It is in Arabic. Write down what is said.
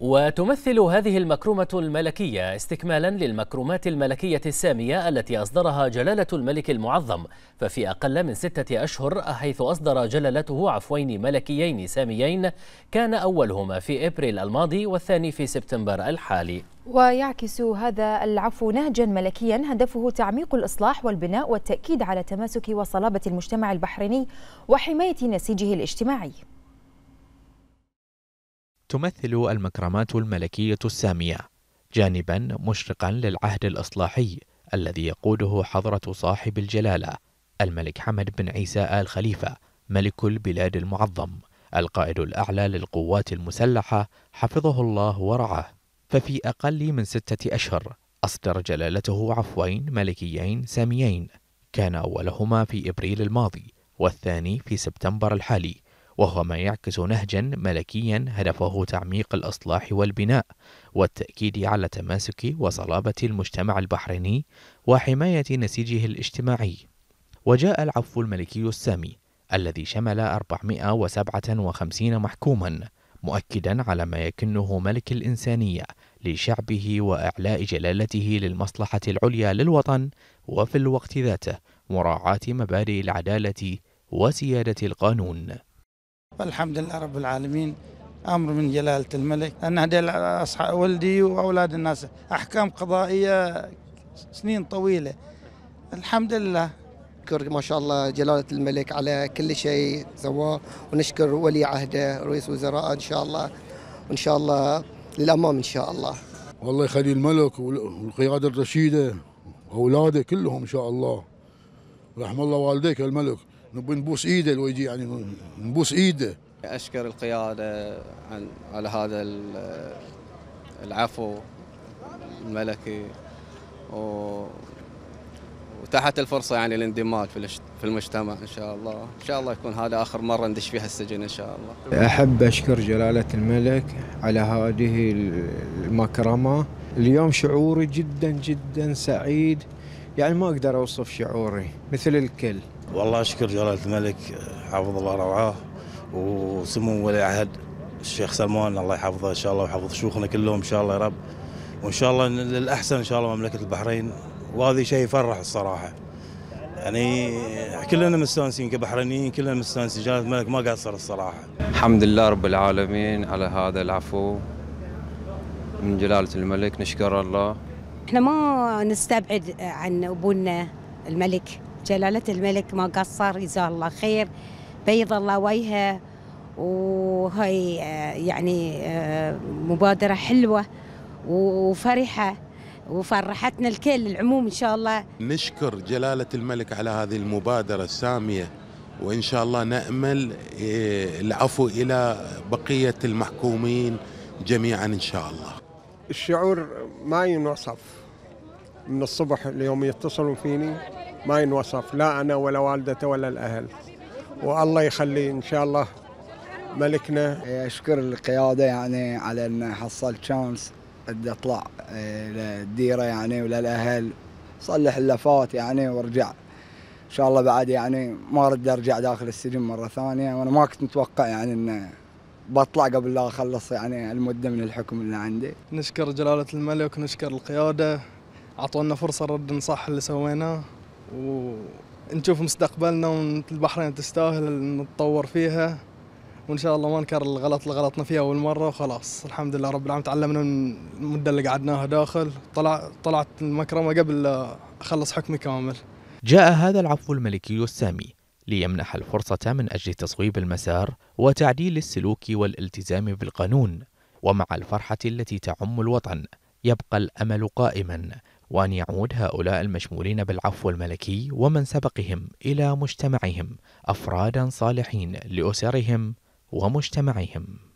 وتمثل هذه المكرومة الملكية استكمالا للمكرومات الملكية السامية التي أصدرها جلالة الملك المعظم ففي أقل من ستة أشهر حيث أصدر جلالته عفوين ملكيين ساميين كان أولهما في إبريل الماضي والثاني في سبتمبر الحالي ويعكس هذا العفو نهجا ملكيا هدفه تعميق الاصلاح والبناء والتاكيد على تماسك وصلابه المجتمع البحريني وحمايه نسيجه الاجتماعي تمثل المكرمات الملكية السامية جانبا مشرقا للعهد الإصلاحي الذي يقوده حضرة صاحب الجلالة الملك حمد بن عيسى آل خليفة ملك البلاد المعظم القائد الأعلى للقوات المسلحة حفظه الله ورعاه ففي أقل من ستة أشهر أصدر جلالته عفوين ملكيين ساميين كان أولهما في إبريل الماضي والثاني في سبتمبر الحالي وهو ما يعكس نهجا ملكيا هدفه تعميق الإصلاح والبناء والتأكيد على تماسك وصلابة المجتمع البحريني وحماية نسيجه الاجتماعي وجاء العفو الملكي السامي الذي شمل 457 محكوما مؤكدا على ما يكنه ملك الإنسانية لشعبه وإعلاء جلالته للمصلحة العليا للوطن وفي الوقت ذاته مراعاة مبادئ العدالة وسيادة القانون فالحمد لله رب العالمين امر من جلاله الملك ان هدي اصحاب ولدي واولاد الناس احكام قضائيه سنين طويله الحمد لله نشكر ما شاء الله جلالة الملك على كل شيء سواه ونشكر ولي عهده رئيس وزراء إن شاء الله وإن شاء الله للأمام إن شاء الله والله يخلي الملك والقيادة الرشيدة وأولاده كلهم إن شاء الله رحم الله والديك الملك نبي نبوس ايده لو يجي يعني نبوس ايده اشكر القياده عن على هذا العفو الملكي و وتحت الفرصه يعني في في المجتمع ان شاء الله ان شاء الله يكون هذا اخر مره ندش فيها السجن ان شاء الله احب اشكر جلاله الملك على هذه المكرمه اليوم شعوري جدا جدا سعيد يعني ما اقدر اوصف شعوري مثل الكل والله أشكر جلالة الملك حفظ الله روعاه وسمو ولي عهد الشيخ سلمان الله يحفظه إن شاء الله ويحفظ شيوخنا كلهم إن شاء الله يا رب وإن شاء الله للأحسن إن شاء الله مملكة البحرين وهذا شيء يفرح الصراحة يعني كلنا مستانسين كبحرينيين كلنا مستانسين جلالة الملك ما قصر الصراحة الحمد لله رب العالمين على هذا العفو من جلالة الملك نشكر الله احنا ما نستبعد عن أبونا الملك جلالة الملك ما قصر جزاه الله خير بيض الله وجهه وهي آه، يعني آه، مبادرة حلوة وفرحة وفرحتنا الكل العموم إن شاء الله نشكر جلالة الملك على هذه المبادرة السامية وإن شاء الله نأمل آه، العفو إلى بقية المحكومين جميعا إن شاء الله الشعور ما ينوصف من الصبح اليوم يتصلوا فيني ما ينوصف لا أنا ولا والدته ولا الأهل والله يخلي إن شاء الله ملكنا أشكر القيادة يعني على أن حصلت شانس بدي أطلع آه، للديرة يعني وللأهل صلح اللفات يعني وارجع ان شاء الله بعد يعني ما رد ارجع داخل السجن مره ثانيه وانا ما كنت متوقع يعني انه بطلع قبل لا اخلص يعني المده من الحكم اللي عندي. نشكر جلاله الملك ونشكر القياده اعطونا فرصه نرد نصح اللي سويناه ونشوف مستقبلنا والبحرين تستاهل نتطور فيها وان شاء الله ما نكرر الغلط اللي غلطنا فيه اول مره وخلاص الحمد لله رب العالمين تعلمنا من المده اللي قعدناها داخل طلع طلعت المكرمه قبل اخلص حكمي كامل جاء هذا العفو الملكي السامي ليمنح الفرصه من اجل تصويب المسار وتعديل السلوك والالتزام بالقانون ومع الفرحه التي تعم الوطن يبقى الامل قائما وأن يعود هؤلاء المشمولين بالعفو الملكي ومن سبقهم إلى مجتمعهم أفرادا صالحين لأسرهم ومجتمعهم